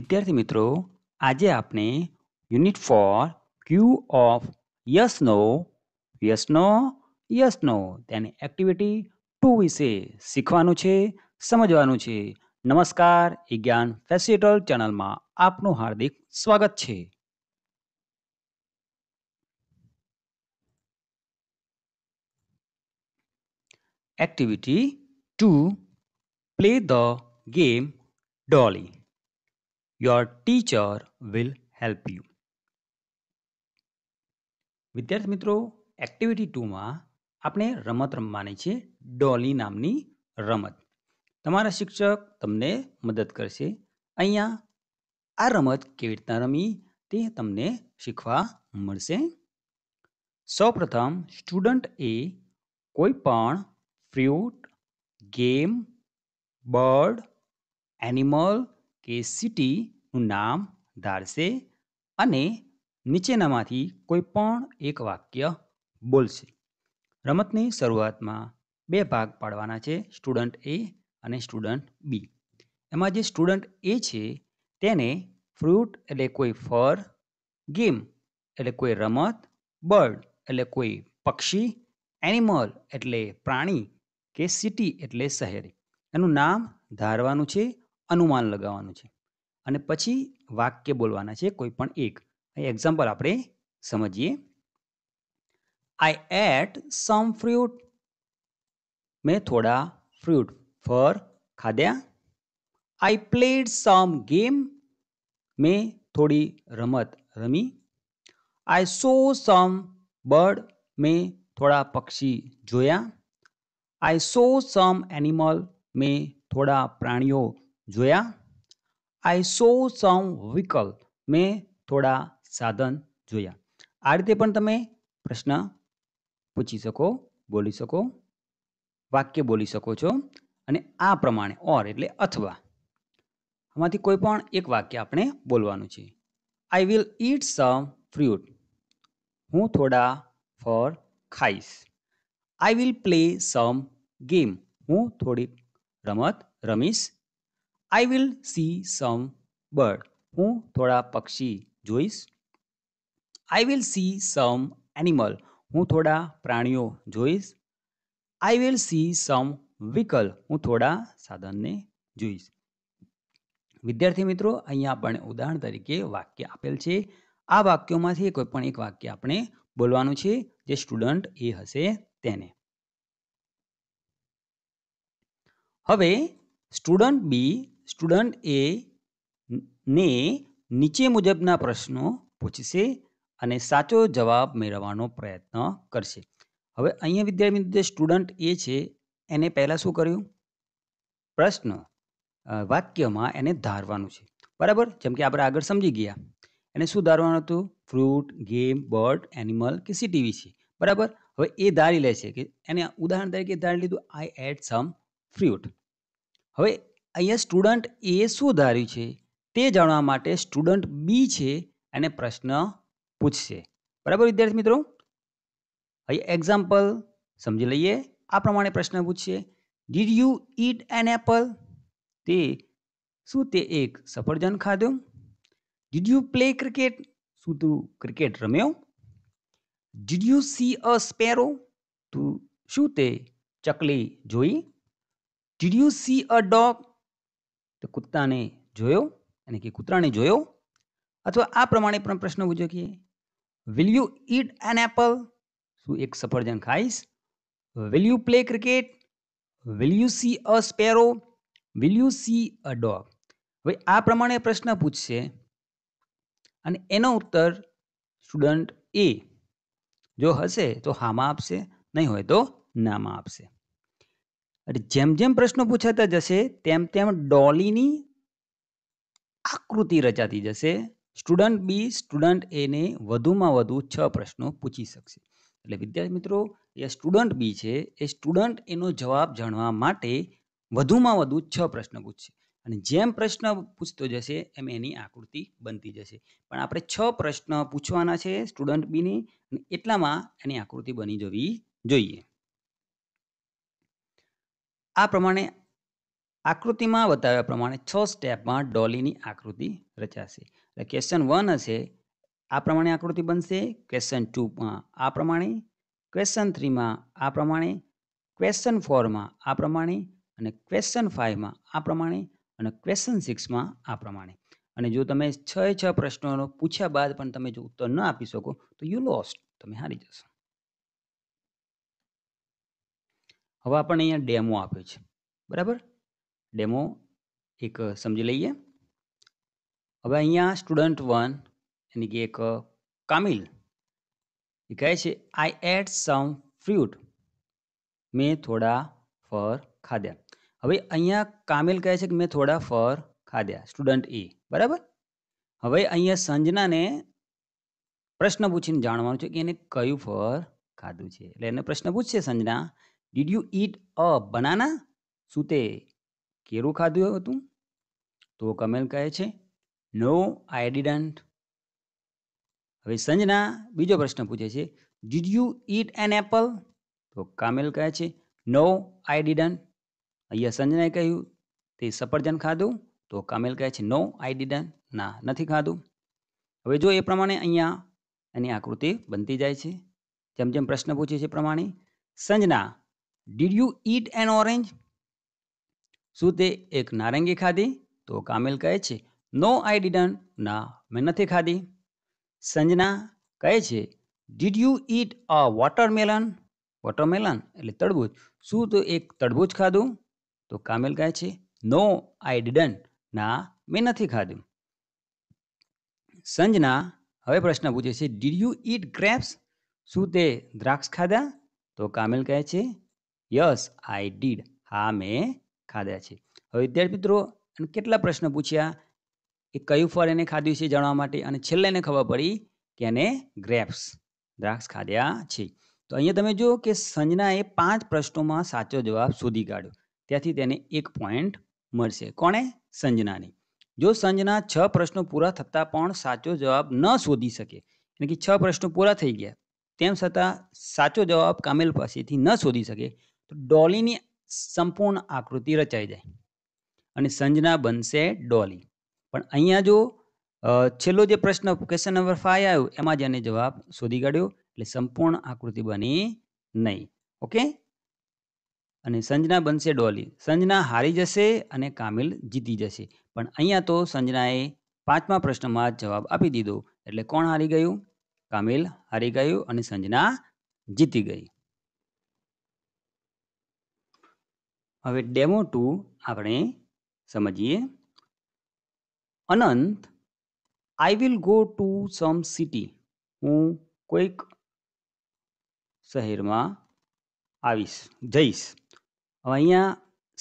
વિદ્યાર્થી મિત્રો આજે આપણે unit four Q of yes no yes no yes no તેની એક્ટિવિટી ટુ વિશે શીખવાનું છે સમજવાનું છે નમસ્કાર એ જ્ઞાન ફેસિટલ ચેનલમાં આપનું હાર્દિક સ્વાગત છે activity two play the game Dolly your teacher will help you વિદ્યાર્થી મિત્રો એક્ટિવિટી ટુમાં આપણે રમત રમવાની છે ડોલી નામની રમત તમારા શિક્ષક તમને મદદ કરશે અહીંયા આ રમત કેવી રીતના રમી તે તમને શીખવા મળશે સૌપ્રથમ સ્ટુડન્ટ એ કોઈ પણ ફ્રૂટ ગેમ બર્ડ એનિમલ કે સિટીનું નામ ધારશે અને નીચેનામાંથી કોઈ પણ એક વાક્ય બોલશે રમતની શરૂઆતમાં બે ભાગ પાડવાના છે સ્ટુડન્ટ એ અને સ્ટુડન્ટ બી એમાં જે સ્ટુડન્ટ એ છે તેને ફ્રૂટ એટલે કોઈ ફળ ગેમ એટલે કોઈ રમત બર્ડ એટલે કોઈ પક્ષી એનિમલ એટલે પ્રાણી કે સિટી એટલે શહેર એનું નામ ધારવાનું છે અનુમાન લગાવવાનું છે અને પછી વાક્ય બોલવાના છે કોઈ પણ એક એક્ઝામ્પલ આપણે સમજીએ આઈ એટ સમ ફ્રૂટ મેં થોડા ફ્રૂટ ફર ખાધ્યા આઈ પ્લેડ સમ ગેમ મેં થોડી રમત રમી આઈ સો સમ બર્ડ મેં થોડા પક્ષી જોયા આઈ સો સમ એનિમલ મેં થોડા પ્રાણીઓ જોયા આઈ સો સમ વિકલ મેં થોડા સાધન જોયા આ રીતે પણ તમે પ્રશ્ન પૂછી શકો બોલી શકો વાક્ય બોલી શકો છો અને આ પ્રમાણે ઓર એટલે અથવા આમાંથી કોઈ પણ એક વાક્ય આપણે બોલવાનું છે I will it sum fruit હું થોડા ફળ ખાઈશ I will play some game હું થોડીક રમત રમીશ I will see some bird હું થોડા પક્ષી જોઈશ I will see some animal હું થોડા પ્રાણીઓ જોઈશ I will see some vehicle હું થોડા સાધનને જોઈશ વિદ્યાર્થી મિત્રો અહીંયા પણ ઉદાહરણ તરીકે વાક્ય આપેલ છે આ વાક્યોમાંથી કોઈ પણ એક વાક્ય આપણે બોલવાનું છે જે સ્ટુડન્ટ એ હશે તેને હવે સ્ટુડન્ટ બી સ્ટુડન્ટ એ ને નીચે મુજબના પ્રશ્નો પૂછશે અને સાચો જવાબ મેળવવાનો પ્રયત્ન કરશે હવે અહીંયા વિદ્યાર્થી જે સ્ટુડન્ટ એ છે એને પહેલાં શું કર્યું પ્રશ્ન વાક્યમાં એને ધારવાનું છે બરાબર જેમ કે આપણે આગળ સમજી ગયા એને શું ધારવાનું હતું ફ્રૂટ ગેમ બર્ડ એનિમલ કે સીટીવી છે બરાબર હવે એ ધારી લે છે કે એને ઉદાહરણ તરીકે ધારી લીધું આઈ એડ સમ ફ્રૂટ હવે અહીંયા સ્ટુડન્ટ એ શું ધાર્યું છે તે જાણવા માટે સ્ટુડન્ટ બી છે અને પ્રશ્ન પૂછશે બરાબર વિદ્યાર્થી મિત્રો અહીં એક્ઝામ્પલ સમજી લઈએ આ પ્રમાણે પ્રશ્ન પૂછશે did you eat an apple તે શું તે એક સફરજન ખાધું ડીડ યુ પ્લે ક્રિકેટ શું તું ક્રિકેટ રમ્યો did you see a sparrow તું શું તે ચકલી જોઈ did you see a dog તો કૂદતાને જોયો અને કે કૂતરાને જોયો અથવા આ પ્રમાણે પણ પ્રશ્ન પૂછ્યો કે will you eat an apple શું એક સફરજન ખાઈશ will you play cricket will you see a sparrow will you see a dog હવે આ પ્રમાણે પ્રશ્ન પૂછશે અને એનો ઉત્તર સ્ટુડન્ટ એ જો હશે તો હામાં આપશે નહીં હોય તો નામાં આપશે એટલે જેમ જેમ પ્રશ્નો પૂછાતા જશે તેમ તેમ ડોલીની આકૃતિ રચાતી જશે સ્ટુડન્ટ બી સ્ટુડન્ટ એને વધુમાં વધુ છ પ્રશ્નો પૂછી શકશે એટલે વિદ્યાર્થી મિત્રો એ સ્ટુડન્ટ બી છે એ સ્ટુડન્ટ એનો જવાબ જાણવા માટે વધુમાં વધુ છ પ્રશ્ન પૂછશે અને જેમ પ્રશ્ન પૂછતો જશે એમ એની આકૃતિ બનતી જશે પણ આપણે છ પ્રશ્ન પૂછવાના છે સ્ટુડન્ટ બીની અને એટલામાં એની આકૃતિ બની જવી જોઈએ આ પ્રમાણે આકૃતિમાં બતાવ્યા પ્રમાણે છ સ્ટેપમાં ડોલીની આકૃતિ રચાશે એટલે ક્વેશ્ચન વન હશે આ પ્રમાણે આકૃતિ બનશે ક્વેશ્ચન ટુમાં આ પ્રમાણે ક્વેશ્ચન થ્રીમાં આ પ્રમાણે ક્વેશ્ચન ફોરમાં આ પ્રમાણે અને ક્વેશ્ચન ફાઇવમાં આ પ્રમાણે અને ક્વેશ્ચન સિક્સમાં આ પ્રમાણે અને જો તમે છ છ પ્રશ્નોનો પૂછ્યા બાદ પણ તમે જો ઉત્તર ન આપી શકો તો યુ લોસ્ટ તમે હારી જશો હવે આપણને અહીંયા ડેમો આપ્યો છે બરાબર ડેમો એક સમજી લઈએ હવે અહીંયા સ્ટુડન્ટ વન એની કે એક કામિલ એ કહે છે આઈ એડ સમ ફ્રૂટ મેં થોડા ફર ખાધ્યા હવે અહીંયા કામિલ કહે છે કે મેં થોડા ફર ખાધ્યા સ્ટુડન્ટ એ બરાબર હવે અહીંયા સંજનાને પ્રશ્ન પૂછીને જાણવાનું છે કે એને કયું ફર ખાધું છે એટલે એને પ્રશ્ન પૂછશે Sanjana did you eat a banana શું તે કેરું ખાધું હતું તો કમેલ કહે છે નો આઈ ડિડન્ટ હવે સંજના બીજો પ્રશ્ન પૂછે છે did you eat an apple તો કામેલ કહે છે નો આઈ ડિડન્ટ અહીંયા સંજનાએ કહ્યું તે સફરજન ખાધું તો કામેલ કહે છે નો આઈ ડિડન્ટ ના નથી ખાધું હવે જો એ પ્રમાણે અહીંયા એની આકૃતિ બનતી જાય છે જેમ જેમ પ્રશ્ન પૂછે છે પ્રમાણે Sanjana did you eat an orange શું તે એક નારંગી ખાધી તો કામિલ કહે છે નો આઈ ડીડન્ટ ના મેં નથી ખાધી સંજના કહે છે did you eat a watermelon watermelon એટલે તડબૂચ શું તો એક તડબૂચ ખાધું તો કામિલ કહે છે નો આઈ ડીડન્ટ ના મેં નથી ખાધું સંજના હવે પ્રશ્ન પૂછે છે ડીડ યુ ઇટ ગ્રેપ્સ શું તે દ્રાક્ષ ખાધા તો કામિલ કહે છે યસ આઈ ડીડ હા મેં ખાધા છે હવે વિદ્યાર્થી મિત્રો કેટલા પ્રશ્ન પૂછ્યા એ કયું ફળ એને ખાધ્યું છે જાણવા માટે અને છેલ્લે એને ખબર પડી કે એને ગ્રેપ્સ દ્રાક્ષ ખાધ્યા છે તો અહીંયા તમે જુઓ કે સંજનાએ પાંચ પ્રશ્નોમાં સાચો જવાબ શોધી કાઢ્યો ત્યાંથી તેને એક પોઈન્ટ મળશે કોણે સંજનાને જો સંજના છ પ્રશ્નો પૂરા થતાં પણ સાચો જવાબ ન શોધી શકે એટલે કે છ પ્રશ્નો પૂરા થઈ ગયા તેમ છતાં સાચો જવાબ કામેલ પાસેથી ન શોધી શકે તો ડોલીની સંપૂર્ણ આકૃતિ રચાઈ જાય અને સંજના બનશે ડોલી પણ અહીંયા જો છેલ્લો જે પ્રશ્ન ક્વેશ્ચન નંબર ફાઈવ આવ્યો એમાં જ એને જવાબ શોધી કાઢ્યો એટલે સંપૂર્ણ આકૃતિ બની નહીં ઓકે અને સંજના બનશે ડોલી સંજના હારી જશે અને કામિલ જીતી જશે પણ અહીંયા તો સંજનાએ પાંચમા પ્રશ્નમાં જવાબ આપી દીધો એટલે કોણ હારી ગયું કામિલ હારી ગયું અને સંજના જીતી ગઈ હવે ડેમો ટુ આપણે સમજીએ Anant I will go to some city હું કોઈક શહેરમાં આવીશ જઈશ હવે અહીંયા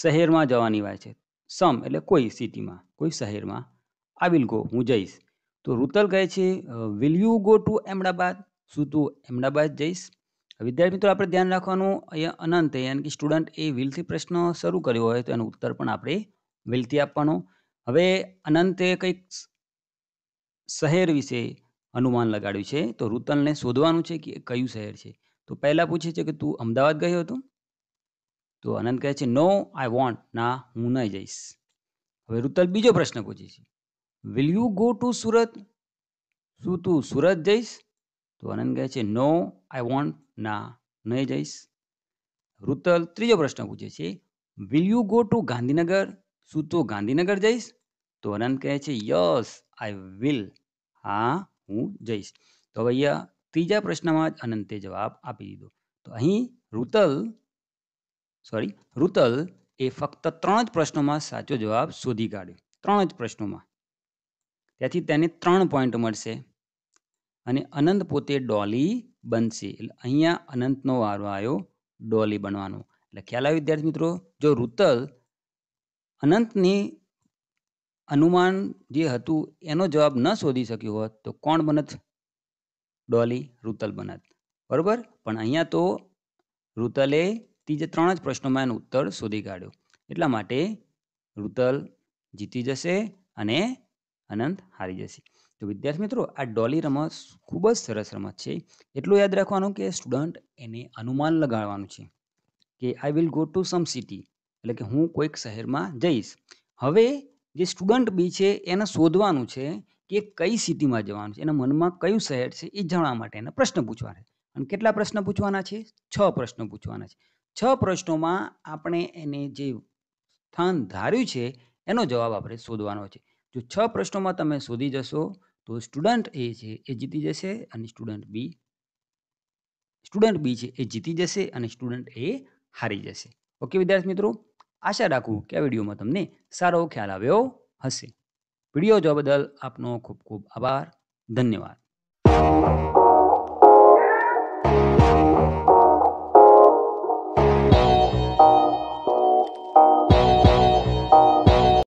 શહેરમાં જવાની વાત છે સમ એટલે કોઈ સિટીમાં કોઈ શહેરમાં આઈ વિલ ગો હું જઈશ તો રૂતલ કહે છે will you go to Ahmedabad શું તું અમદાવાદ જઈશ વિદ્યાર્થી મિત્રો આપણે ધ્યાન રાખવાનું અહીંયા અનંત યાની કે સ્ટુડન્ટ એ વિલથી પ્રશ્ન શરૂ કર્યો હોય તો એનો ઉત્તર પણ આપણે વિલથી આપવાનો હવે અનંતે કંઈક શહેર વિશે અનુમાન લગાડ્યું છે તો રૂતલને શોધવાનું છે કે કયું શહેર છે તો પહેલાં પૂછે છે કે તું અમદાવાદ ગયો હતો તો અનંત કહે છે નો આઈ વોન્ટ ના હું નહીં જઈશ હવે રૂતલ બીજો પ્રશ્ન પૂછે છે will you go to Surat શું તું સુરત જઈશ તો આનંદ કહે છે નો આઈ વોન્ટ ના નહીં જઈશ રૂતલ ત્રીજો પ્રશ્ન પૂછે છે will you go to Gandhinagar શું તો ગાંધીનગર જઈશ તો અનંત કહે છે યસ આઈ વિલ હા હું જઈશ તો હવે ત્રીજા પ્રશ્નમાં જ અનંતે જવાબ આપી દીધો તો અહીં રૂતલ સોરી રૂતલ એ ફક્ત ત્રણ જ પ્રશ્નોમાં સાચો જવાબ શોધી કાઢ્યો ત્રણ જ પ્રશ્નોમાં ત્યાંથી તેને ત્રણ પોઈન્ટ મળશે અને અનંત પોતે ડોલી બનશે એટલે અહીંયા અનંતનો વારો આવ્યો ડોલી બનવાનો એટલે ખ્યાલ આવ્યો વિદ્યાર્થી મિત્રો જો રૂતલ અનંતની અનુમાન જે હતું એનો જવાબ ન શોધી શક્યો હોત તો કોણ બનત ડોલી રૂતલ બનત બરાબર પણ અહીંયા તો રૂતલે ત્રીજે ત્રણ જ પ્રશ્નોમાં એનો ઉત્તર શોધી કાઢ્યો એટલા માટે રૂતલ જીતી જશે અને અનંત હારી જશે તો વિદ્યાર્થી મિત્રો આ ડોલી રમત ખૂબ જ સરસ રમત છે એટલું યાદ રાખવાનું કે સ્ટુડન્ટ એને અનુમાન લગાડવાનું છે કે I will go to some city એટલે કે હું કોઈક શહેરમાં જઈશ હવે જે સ્ટુડન્ટ બી છે એને શોધવાનું છે કે કઈ સિટીમાં જવાનું છે એના મનમાં કયું શહેર છે એ જાણવા માટે એને પ્રશ્ન પૂછવાના છે અને કેટલા પ્રશ્ન પૂછવાના છે છ પ્રશ્ન પૂછવાના છે છ પ્રશ્નોમાં આપણે એને જે સ્થાન ધાર્યું છે એનો જવાબ આપણે શોધવાનો છે જો છ પ્રશ્નોમાં તમે શોધી જશો તો સ્ટુડન્ટ એ છે એ જીતી જશે અને સ્ટુડન્ટ બી સ્ટુડન્ટ બી છે એ જીતી જશે અને સ્ટુડન્ટ એ હારી જશે ઓકે વિદ્યાર્થી મિત્રો આશા રાખું કે આ વિડીયોમાં તમને સારો ખ્યાલ આવ્યો હશે વિડીયો જોવા બદલ આપનો ખૂબ ખૂબ આભાર ધન્યવાદ